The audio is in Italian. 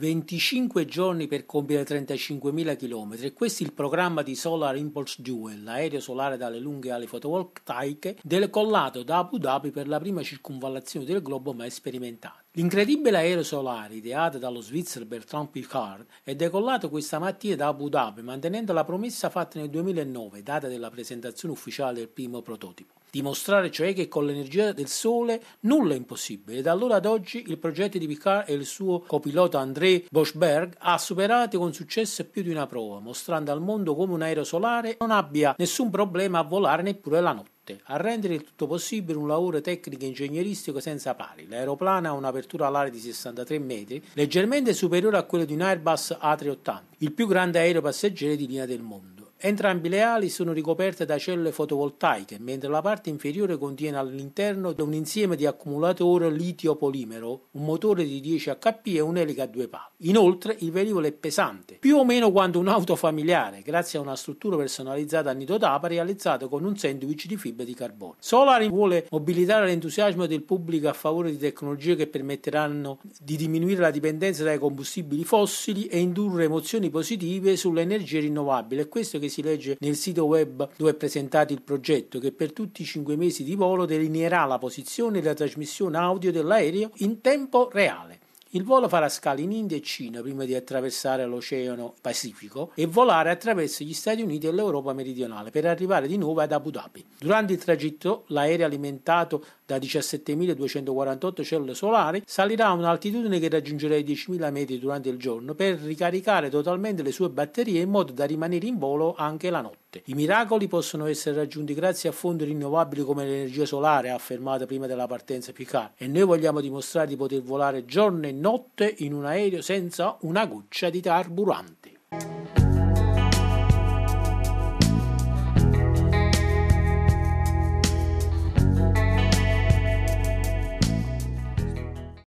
25 giorni per compiere 35.000 km e questo è il programma di Solar Impulse Duel, l'aereo solare dalle lunghe ali fotovoltaiche, decollato da Abu Dhabi per la prima circunvallazione del globo mai sperimentata. L'incredibile aereo solare ideato dallo svizzero Bertrand Piccard è decollato questa mattina da Abu Dhabi mantenendo la promessa fatta nel 2009, data della presentazione ufficiale del primo prototipo. Dimostrare cioè che con l'energia del sole nulla è impossibile. Da allora ad oggi il progetto di Picard e il suo copilota André Boschberg ha superato con successo più di una prova, mostrando al mondo come un aereo solare non abbia nessun problema a volare neppure la notte forte, a rendere il tutto possibile un lavoro tecnico e ingegneristico senza pari. L'aeroplano ha un'apertura alare di 63 metri, leggermente superiore a quello di un Airbus A380, il più grande aereo passeggeri di linea del mondo. Entrambe le ali sono ricoperte da celle fotovoltaiche, mentre la parte inferiore contiene all'interno un insieme di accumulatore litio polimero, un motore di 10 HP e un'elica a due pali. Inoltre il velivolo è pesante, più o meno quanto un'auto familiare, grazie a una struttura personalizzata a nido d'apa realizzata con un sandwich di fibra di carbonio. Solari vuole mobilitare l'entusiasmo del pubblico a favore di tecnologie che permetteranno di diminuire la dipendenza dai combustibili fossili e indurre emozioni positive sulle energie rinnovabili. È questo che si legge nel sito web dove è presentato il progetto, che per tutti i cinque mesi di volo delineerà la posizione e la trasmissione audio dell'aereo in tempo reale. Il volo farà scala in India e Cina prima di attraversare l'Oceano Pacifico e volare attraverso gli Stati Uniti e l'Europa meridionale per arrivare di nuovo ad Abu Dhabi. Durante il tragitto l'aereo alimentato da 17.248 cellule solari, salirà a un'altitudine che raggiungerà i 10.000 metri durante il giorno per ricaricare totalmente le sue batterie in modo da rimanere in volo anche la notte. I miracoli possono essere raggiunti grazie a fondi rinnovabili come l'energia solare, affermata prima della partenza Picard, e noi vogliamo dimostrare di poter volare giorno e notte in un aereo senza una goccia di carburante.